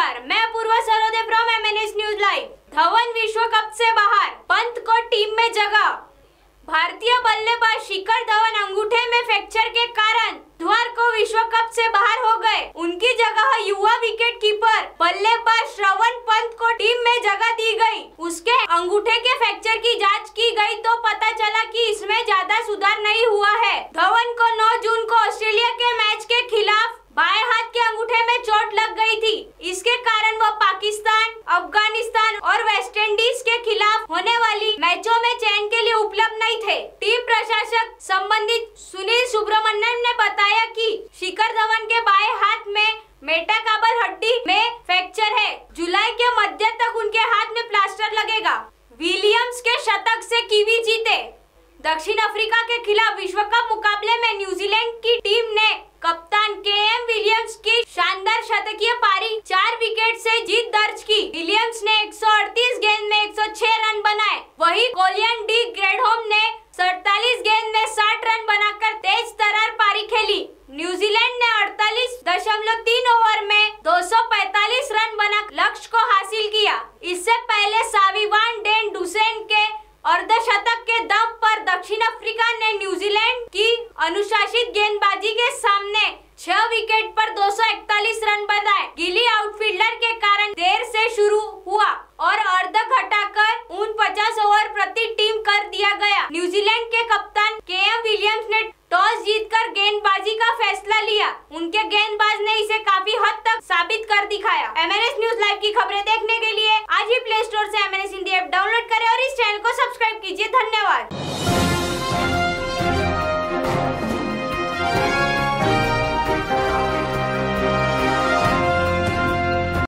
नमस्कार मैं Purva Sarode from S news live Dhawan विश्व कप से बाहर पंत को टीम में जगह भारतीय बल्लेबाज शिखर धवन अंगूठे में फ्रैक्चर के कारण बुधवार को विश्व कप से बाहर हो गए उनकी जगह युवा विकेट कीपर बल्लेबाज श्रवण पंत को टीम में जगह दी गई उसके अंगूठे के फ्रैक्चर की जांच की गई तो पता चला कि इसमें ज्यादा सुधार नहीं हुआ है धवन को 9 जून को ऑस्ट्रेलिया के मैच के खिलाफ बाएं हाथ अंगूठे में चोट लग गई थी इसके कारण वह पाकिस्तान अफगानिस्तान और वेस्ट इंडीज के खिलाफ होने वाली मैचों में चयन के लिए उपलब्ध नहीं थे टीम प्रशासक संबंधित सुनील सुब्रमण्यम ने बताया कि शिखर धवन के बाएं हाथ में मेटाकाबल हड्डी में फ्रैक्चर है जुलाई के मध्य तक उनके हाथ में प्लास्टर लगेगा विलियम्स के शतक से कीवी जीते दक्षिण अफ्रीका के खिलाफ विश्व कप मुकाबले में न्यूजीलैंड की टीम विलियम्स ने 138 गेंद में 106 रन बनाए वही कोलियन डी ग्रेडहोम ने 47 गेंद में 60 रन बनाकर तेज तरार पारी खेली न्यूजीलैंड ने 48.3 ओवर में 245 रन बना लक्ष्य को हासिल किया इससे पहले साविवान डेन डुसेन के अर्धशतक के दम पर दक्षिण अफ्रीका ने न्यूजीलैंड की अनुशासित गेंदबाजी के सामने छह विकेट पर दो बल्लेबाजी का फैसला लिया उनके गेंदबाज ने इसे काफी हद तक साबित कर दिखाया M N S news live की खबरें देखने के लिए आज ही प्ले स्टोर ऐसी एम हिंदी